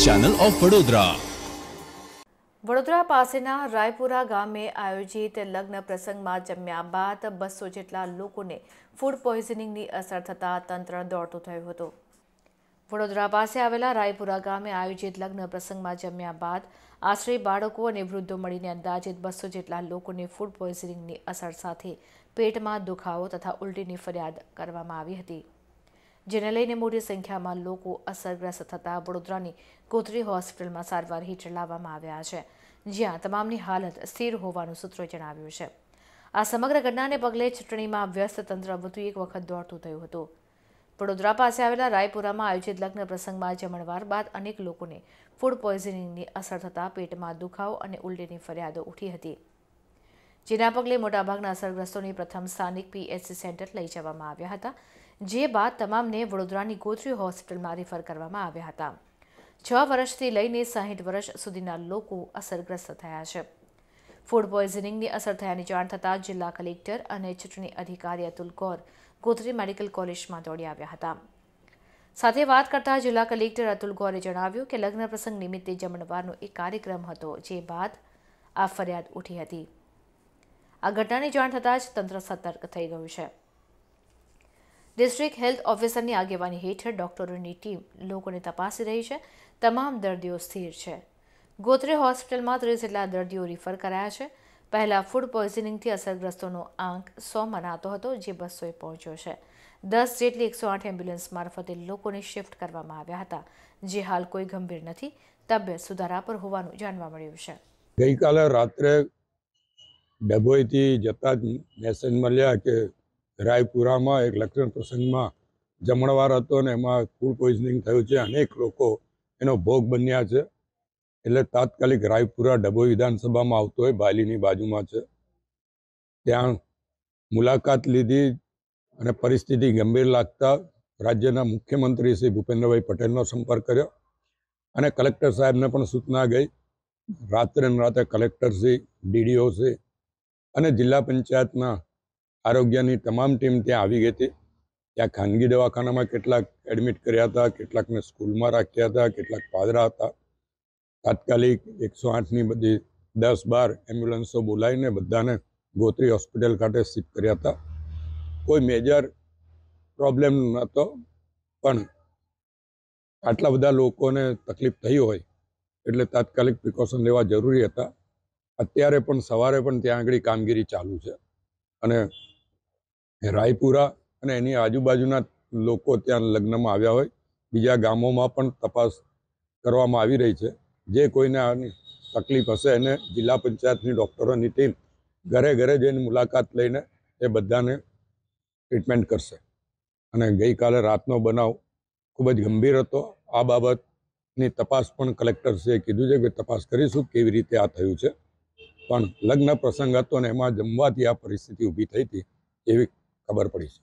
channel of Vadodara Vadodara પાસેના રાયપુરા ગામે આયોજિત લગ્ન પ્રસંગમાં જમ્યા બાદ બસો જેટલા લોકોને ફૂડ પોઈઝનિંગની અસર થતાં તંત્ર દોડતું થયું હતું વડોદરા પાસે આવેલા રાયપુરા ગામે આયોજિત લગ્ન પ્રસંગમાં જમ્યા બાદ આશરે બાળકો અને વૃદ્ધો મળીને અંદાજિત બસો જેટલા લોકોને ફૂડ પોઈઝનિંગની અસર સાથે પેટમાં દુખાવો તથા ઉલટીની ફરિયાદ કરવામાં આવી હતી જેને લઈને મોટી સંખ્યામાં લોકો અસરગ્રસ્ત થતા વડોદરાની ગોત્રી હોસ્પિટલમાં સારવાર હેઠળ લાવવામાં આવ્યા છે જ્યાં તમામની હાલત સ્થિર હોવાનું સૂત્રોએ જણાવ્યું છે આ સમગ્ર ઘટનાને પગલે ચૂંટણીમાં વ્યસ્ત તંત્ર વધુ એક વખત દોડતું થયું હતું વડોદરા પાસે આવેલા રાયપુરામાં આયોજિત લગ્ન પ્રસંગમાં જમણવાર બાદ અનેક લોકોને ફૂડ પોઈઝનિંગની અસર થતાં પેટમાં દુખાવો અને ઉલટીની ફરિયાદો ઉઠી હતી જેના પગલે મોટાભાગના અસરગ્રસ્તોને પ્રથમ સ્થાનિક પીએચસી સેન્ટર લઈ જવામાં આવ્યા હતા જે બાદ તમામને વડોદરાની ગોત્રી હોસ્પિટલમાં રેફર કરવામાં આવ્યા હતા છ વર્ષથી લઈને સાહીઠ વર્ષ સુધીના લોકો અસરગ્રસ્ત થયા છે ફૂડ પોઈઝનિંગની અસર થયાની જાણ થતાં જિલ્લા કલેક્ટર અને ચૂંટણી અધિકારી અતુલ કૌર ગોત્રી મેડિકલ કોલેજમાં દોડી આવ્યા હતા સાથે વાત કરતા જિલ્લા કલેક્ટર અતુલ ગૌરે જણાવ્યું કે લગ્ન પ્રસંગ નિમિત્તે જમણવારનો એક કાર્યક્રમ હતો જે બાદ આ ફરિયાદ ઉઠી હતી આ ઘટનાની જાણ થતાં જ તંત્ર સતર્ક થઈ ગયું છે ડિસ્ટ્રિક્ટ હેલ્થ ઓફિસરની આગેવાની હેઠળ ડોક્ટરોની ટીમ લોકોને તપાસી રહી છે તમામ દર્દીઓ સ્થિર છે ગોત્રે હોસ્પિટલમાં ત્રીસ જેટલા દર્દીઓ રિફર કરાયા છે પહેલાં ફૂડ પોઈઝનિંગથી અસરગ્રસ્તોનો આંક સોમાં નાતો હતો જે બસોએ પહોંચ્યો છે દસ જેટલી એકસો આઠ એમ્બ્યુલન્સ મારફતે લોકોને શિફ્ટ કરવામાં આવ્યા હતા જે હાલ કોઈ ગંભીર નથી તબિયત સુધારા પર હોવાનું જાણવા મળ્યું છે ગઈકાલે રાત્રે ડભોઈથી જતા જ મેસેજ મળ્યા કે રાયપુરામાં એક લક્ષણ પ્રસંગમાં જમણવાર હતો અને એમાં ફૂડ પોઈઝનિંગ થયું છે અનેક લોકો એનો ભોગ બન્યા છે એટલે તાત્કાલિક રાયપુરા ડભોઈ વિધાનસભામાં આવતો હોય બાલીની બાજુમાં છે ત્યાં મુલાકાત લીધી અને પરિસ્થિતિ ગંભીર લાગતા રાજ્યના મુખ્યમંત્રી શ્રી ભૂપેન્દ્રભાઈ પટેલનો સંપર્ક કર્યો અને કલેક્ટર સાહેબને પણ સૂચના ગઈ રાત્રે રાતે કલેક્ટરશ્રી ડીડીઓશ્રી અને જિલ્લા પંચાયતના આરોગ્યની તમામ ટીમ ત્યાં આવી ગઈ હતી ત્યાં ખાનગી દવાખાનામાં કેટલાક એડમિટ કર્યા હતા કેટલાકને સ્કૂલમાં રાખ્યા હતા કેટલાક પાદરા હતા તાત્કાલિક એકસો આઠની બધી દસ બાર એમ્બ્યુલન્સો બોલાવીને બધાને ગોત્રી હોસ્પિટલ ખાતે શિફ્ટ કર્યા હતા કોઈ મેજર પ્રોબ્લેમ નહોતો પણ આટલા બધા લોકોને તકલીફ થઈ હોય એટલે તાત્કાલિક પ્રિકોશન લેવા જરૂરી હતા અત્યારે પણ સવારે પણ ત્યાં આગળ કામગીરી ચાલુ છે અને રાયપુરા અને એની આજુબાજુના લોકો ત્યાં લગ્નમાં આવ્યા હોય બીજા ગામોમાં પણ તપાસ કરવામાં આવી રહી છે જે કોઈને આની તકલીફ હશે એને જિલ્લા પંચાયતની ડૉક્ટરોની ટીમ ઘરે ઘરે જઈને મુલાકાત લઈને એ બધાને ટ્રીટમેન્ટ કરશે અને ગઈકાલે રાતનો બનાવ ખૂબ જ ગંભીર હતો આ બાબતની તપાસ પણ કલેક્ટરશ્રીએ કીધું છે કે તપાસ કરીશું કેવી રીતે આ થયું છે પણ લગ્ન પ્રસંગ હતો ને એમાં જમવાથી આ પરિસ્થિતિ ઊભી થઈ હતી એવી ખબર પડી છે